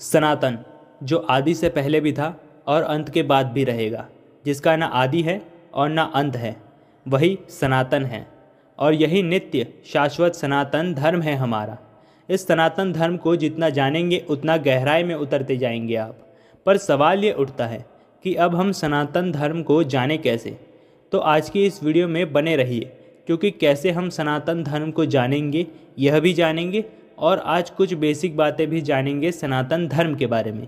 सनातन जो आदि से पहले भी था और अंत के बाद भी रहेगा जिसका ना आदि है और ना अंत है वही सनातन है और यही नित्य शाश्वत सनातन धर्म है हमारा इस सनातन धर्म को जितना जानेंगे उतना गहराई में उतरते जाएंगे आप पर सवाल ये उठता है कि अब हम सनातन धर्म को जाने कैसे तो आज की इस वीडियो में बने रहिए क्योंकि कैसे हम सनातन धर्म को जानेंगे यह भी जानेंगे और आज कुछ बेसिक बातें भी जानेंगे सनातन धर्म के बारे में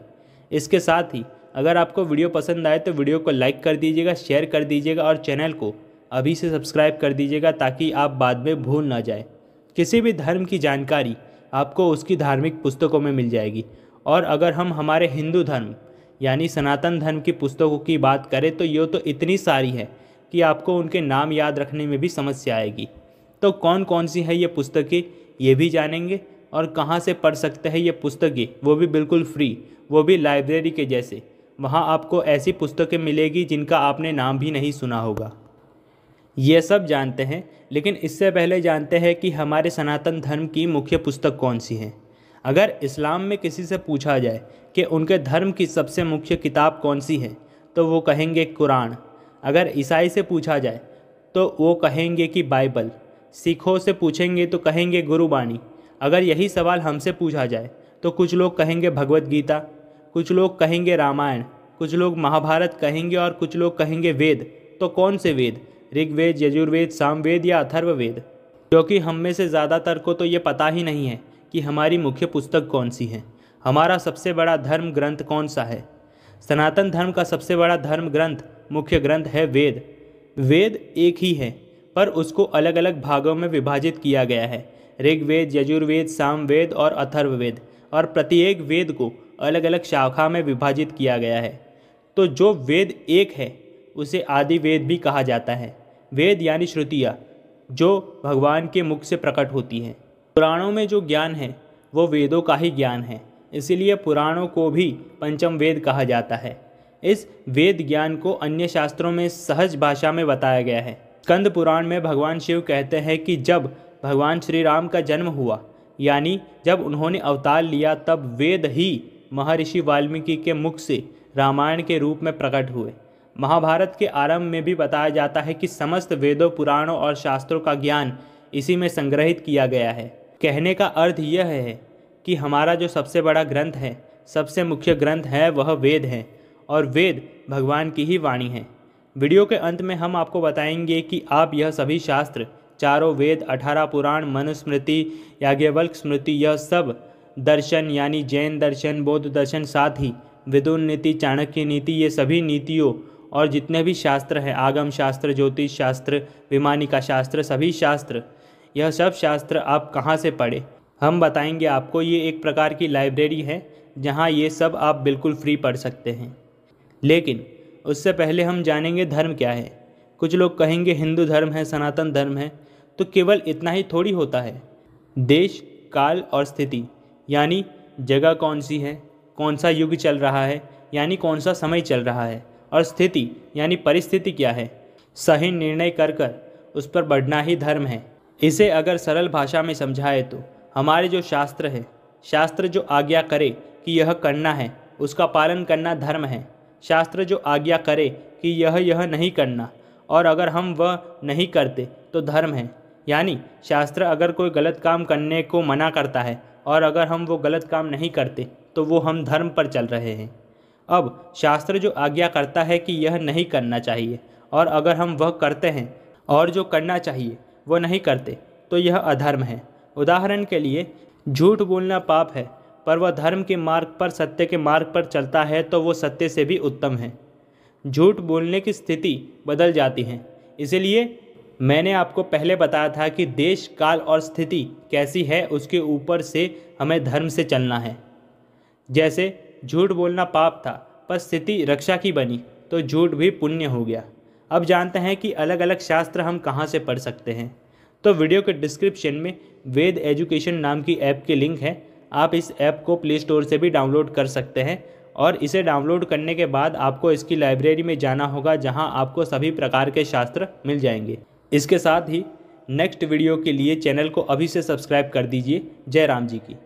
इसके साथ ही अगर आपको वीडियो पसंद आए तो वीडियो को लाइक कर दीजिएगा शेयर कर दीजिएगा और चैनल को अभी से सब्सक्राइब कर दीजिएगा ताकि आप बाद में भूल ना जाए किसी भी धर्म की जानकारी आपको उसकी धार्मिक पुस्तकों में मिल जाएगी और अगर हम हमारे हिंदू धर्म यानी सनातन धर्म की पुस्तकों की बात करें तो ये तो इतनी सारी है कि आपको उनके नाम याद रखने में भी समस्या आएगी तो कौन कौन सी है ये पुस्तकें ये भी जानेंगे और कहाँ से पढ़ सकते हैं ये पुस्तकें वो भी बिल्कुल फ्री वो भी लाइब्रेरी के जैसे वहाँ आपको ऐसी पुस्तकें मिलेगी जिनका आपने नाम भी नहीं सुना होगा ये सब जानते हैं लेकिन इससे पहले जानते हैं कि हमारे सनातन धर्म की मुख्य पुस्तक कौन सी है अगर इस्लाम में किसी से पूछा जाए कि उनके धर्म की सबसे मुख्य किताब कौन सी है तो वो कहेंगे कुरान अगर ईसाई से पूछा जाए तो वो कहेंगे कि बाइबल सिखों से पूछेंगे तो कहेंगे गुरुबाणी अगर यही सवाल हमसे पूछा जाए तो कुछ लोग कहेंगे भगवत गीता कुछ लोग कहेंगे रामायण कुछ लोग महाभारत कहेंगे और कुछ लोग कहेंगे वेद तो कौन से वेद ऋग्वेद यजुर्वेद सामवेद या अथर्ववेद क्योंकि हम में से ज़्यादातर को तो ये पता ही नहीं है कि हमारी मुख्य पुस्तक कौन सी है हमारा सबसे बड़ा धर्म ग्रंथ कौन सा है सनातन धर्म का सबसे बड़ा धर्म ग्रंथ मुख्य ग्रंथ है वेद वेद एक ही है पर उसको अलग अलग भागों में विभाजित किया गया है ऋग्वेद यजुर्वेद सामवेद और अथर्ववेद और प्रत्येक वेद को अलग अलग शाखा में विभाजित किया गया है तो जो वेद एक है उसे आदि वेद भी कहा जाता है वेद यानी श्रुतियाँ जो भगवान के मुख से प्रकट होती हैं पुराणों में जो ज्ञान है वो वेदों का ही ज्ञान है इसीलिए पुराणों को भी पंचम वेद कहा जाता है इस वेद ज्ञान को अन्य शास्त्रों में सहज भाषा में बताया गया है स्कंद पुराण में भगवान शिव कहते हैं कि जब भगवान श्री राम का जन्म हुआ यानी जब उन्होंने अवतार लिया तब वेद ही महर्षि वाल्मीकि के मुख से रामायण के रूप में प्रकट हुए महाभारत के आरंभ में भी बताया जाता है कि समस्त वेदों पुराणों और शास्त्रों का ज्ञान इसी में संग्रहित किया गया है कहने का अर्थ यह है कि हमारा जो सबसे बड़ा ग्रंथ है सबसे मुख्य ग्रंथ है वह वेद है और वेद भगवान की ही वाणी है वीडियो के अंत में हम आपको बताएंगे कि आप यह सभी शास्त्र चारों वेद अठारह पुराण मनुस्मृति याज्ञवल्क स्मृति यह सब दर्शन यानी जैन दर्शन बौद्ध दर्शन साथ ही विदुन नीति चाणक्य नीति ये सभी नीतियों और जितने भी शास्त्र हैं आगम शास्त्र ज्योतिष शास्त्र विमानिका शास्त्र सभी शास्त्र यह सब शास्त्र आप कहाँ से पढ़े हम बताएंगे आपको ये एक प्रकार की लाइब्रेरी है जहाँ ये सब आप बिल्कुल फ्री पढ़ सकते हैं लेकिन उससे पहले हम जानेंगे धर्म क्या है कुछ लोग कहेंगे हिंदू धर्म है सनातन धर्म है तो केवल इतना ही थोड़ी होता है देश काल और स्थिति यानी जगह कौन सी है कौन सा युग चल रहा है यानी कौन सा समय चल रहा है और स्थिति यानी परिस्थिति क्या है सही निर्णय कर कर उस पर बढ़ना ही धर्म है इसे अगर सरल भाषा में समझाए तो हमारे जो शास्त्र है शास्त्र जो आज्ञा करे कि यह करना है उसका पालन करना धर्म है शास्त्र जो आज्ञा करे कि यह यह नहीं करना और अगर हम वह नहीं करते तो धर्म है यानी शास्त्र अगर कोई गलत काम करने को मना करता है और अगर हम वो गलत काम नहीं करते तो वो हम धर्म पर चल रहे हैं अब शास्त्र जो आज्ञा करता है कि यह नहीं करना चाहिए और अगर हम वह करते हैं और जो करना चाहिए वह नहीं करते तो यह अधर्म है उदाहरण के लिए झूठ बोलना पाप है पर वह धर्म के मार्ग पर सत्य के मार्ग पर चलता है तो वह सत्य से भी उत्तम है झूठ बोलने की स्थिति बदल जाती है इसलिए मैंने आपको पहले बताया था कि देश काल और स्थिति कैसी है उसके ऊपर से हमें धर्म से चलना है जैसे झूठ बोलना पाप था पर स्थिति रक्षा की बनी तो झूठ भी पुण्य हो गया अब जानते हैं कि अलग अलग शास्त्र हम कहाँ से पढ़ सकते हैं तो वीडियो के डिस्क्रिप्शन में वेद एजुकेशन नाम की ऐप की लिंक है आप इस ऐप को प्ले स्टोर से भी डाउनलोड कर सकते हैं और इसे डाउनलोड करने के बाद आपको इसकी लाइब्रेरी में जाना होगा जहां आपको सभी प्रकार के शास्त्र मिल जाएंगे इसके साथ ही नेक्स्ट वीडियो के लिए चैनल को अभी से सब्सक्राइब कर दीजिए जय राम जी की